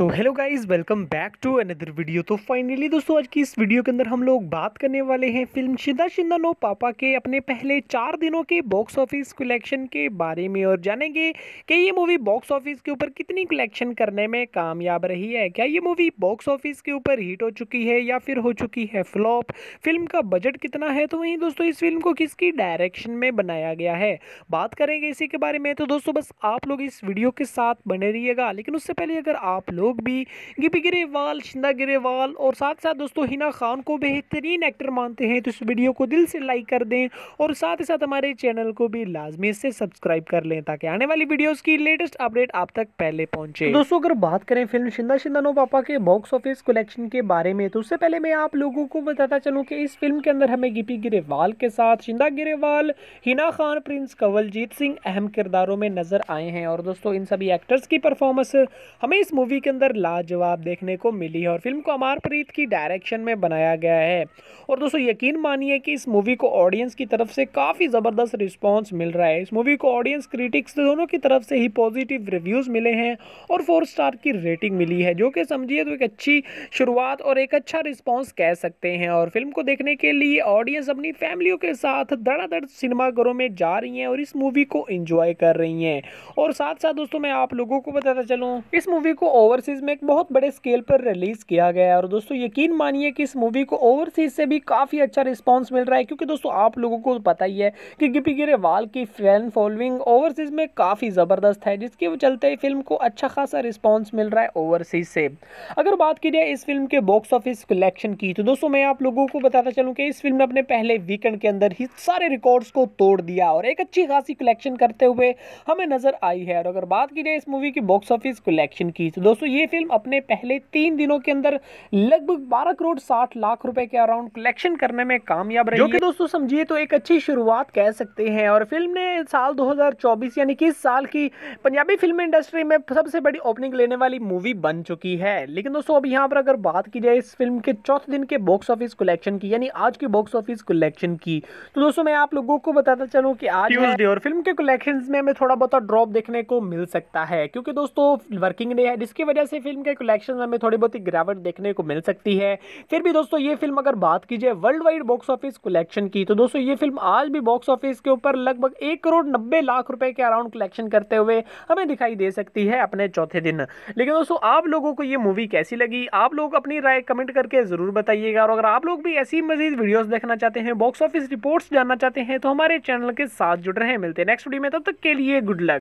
तो hello guys welcome back to another video तो finally दोस्तों आज की इस वीडियो के अंदर हम लोग बात करने वाले हैं फिल्म शिंदा शिंदा नो पापा के अपने पहले चार दिनों के बॉक्स ऑफिस कलेक्शन के बारे में और जानेंगे कि ये मूवी बॉक्स ऑफिस के ऊपर कितनी कलेक्शन करने में कामयाब रही है क्या ये मूवी बॉक्स ऑफिस के ऊपर हिट हो चुकी है या फिर हो चुकी है फ्लॉप फिल्म का बजट कितना है तो वहीं दोस्तों इस फिल्म को किसकी डायरेक्शन में बनाया गया है बात करेंगे इसी के बारे में तो दोस्तों बस आप लोग इस वीडियो के साथ बने रहिएगा लेकिन उससे पहले अगर आप लोग लोग भी गिपी गिरेवाल शिंदा गिरेवाल और साथ साथ दोस्तों हिना खान को बेहतरीन एक्टर मानते हैं तो इस वीडियो को दिल से लाइक कर दें और साथ ही साथ हमारे चैनल को भी लाजमी से सब्सक्राइब कर लें ताकि आने वाली वीडियोज़ की लेटेस्ट अपडेट आप तक पहले पहुंचे तो दोस्तों अगर बात करें फिल्म शिंदा शिंदा नो पापा के बॉक्स ऑफिस कलेक्शन के बारे में तो उससे पहले मैं आप लोगों को बताता चलूँ कि इस फिल्म के अंदर हमें गिपी गिरेवाल के साथ शिंदा गिरेवाल हिना खान प्रिंस कंवलजीत सिंह अहम किरदारों में नजर आए हैं और दोस्तों इन सभी एक्टर्स की परफॉर्मेंस हमें इस मूवी के अंदर लाजवाब देखने को मिली है और फिल्म को अमारप्रीत की डायरेक्शन में बनाया गया है और दोस्तों यकीन मानिए कि इस मूवी को ऑडियंस की तरफ से काफ़ी ज़बरदस्त रिस्पॉन्स मिल रहा है इस मूवी को ऑडियंस क्रिटिक्स दोनों की तरफ से ही पॉजिटिव रिव्यूज़ मिले हैं और फोर स्टार की रेटिंग मिली है जो कि समझिए तो एक अच्छी शुरुआत और एक अच्छा रिस्पॉन्स कह सकते हैं और फिल्म को देखने के लिए ऑडियंस अपनी फैमिलियों के साथ धड़ाधड़ सिनेमाघरों में जा रही हैं और इस मूवी को इंजॉय कर रही हैं और साथ साथ दोस्तों मैं आप लोगों को बताता चलूँ इस मूवी को ओवर ओवरसीज़ में एक बहुत बड़े स्केल पर रिलीज़ किया गया है और दोस्तों यकीन मानिए कि इस मूवी को ओवरसीज़ से भी काफ़ी अच्छा रिस्पांस मिल रहा है क्योंकि दोस्तों आप लोगों को तो पता ही है कि गिपी गिरेवाल की फैन फॉलोइंग ओवरसीज़ में काफ़ी ज़बरदस्त है जिसके चलते फिल्म को अच्छा खासा रिस्पॉन्स मिल रहा है ओवरसीज़ से अगर बात की जाए इस फिल्म के बॉक्स ऑफिस कलेक्शन की तो दोस्तों मैं आप लोगों को बताता चलूँ कि इस फिल्म ने अपने पहले वीकेंड के अंदर ही सारे रिकॉर्ड्स को तोड़ दिया और एक अच्छी खासी कलेक्शन करते हुए हमें नज़र आई है और अगर बात की जाए इस मूवी की बॉक्स ऑफिस कलेक्शन की तो दोस्तों ये फिल्म अपने पहले तीन दिनों के अंदर लगभग बारह करोड़ साठ लाख रुपए के अराउंड कलेक्शन करने में कामयाब रही जो कि दोस्तों समझिए तो एक अच्छी शुरुआत कह सकते हैं और फिल्म ने साल 2024 यानी कि इस साल की पंजाबी फिल्म इंडस्ट्री में सबसे बड़ी ओपनिंग लेने वाली मूवी बन चुकी है लेकिन दोस्तों अब यहाँ पर अगर बात की जाए इस फिल्म के चौथे दिन के बॉक्स ऑफिस कलेक्शन की यानी आज की बॉक्स ऑफिस कलेक्शन की तो दोस्तों मैं आप लोगों को बताता चलूँ कि आज ट्यूजडे और फिल्म के कलेक्शन में हमें थोड़ा बहुत ड्रॉप देखने को मिल सकता है क्योंकि दोस्तों वर्किंग डे है जिसकी वजह ऐसी फिल्म के कलेक्शन में हमें थोड़ी बहुत ही गिरावट देखने को मिल सकती है फिर भी दोस्तों ये फिल्म अगर बात की जाए world wide box office collection की तो दोस्तों ये फिल्म आज भी बॉक्स ऑफिस के ऊपर लगभग एक करोड़ नब्बे लाख रुपए के अराउंड कलेक्शन करते हुए हमें दिखाई दे सकती है अपने चौथे दिन लेकिन दोस्तों आप लोगों को ये मूवी कैसी लगी आप लोग अपनी राय कमेंट करके ज़रूर बताइएगा और अगर आप लोग भी ऐसी मजीद वीडियोस देखना चाहते हैं बॉक्स ऑफिस रिपोर्ट्स जानना चाहते हैं तो हमारे चैनल के साथ जुड़ रहे हैं मिलते हैं नेक्स्ट वीडियो में तब तक के लिए गुड लक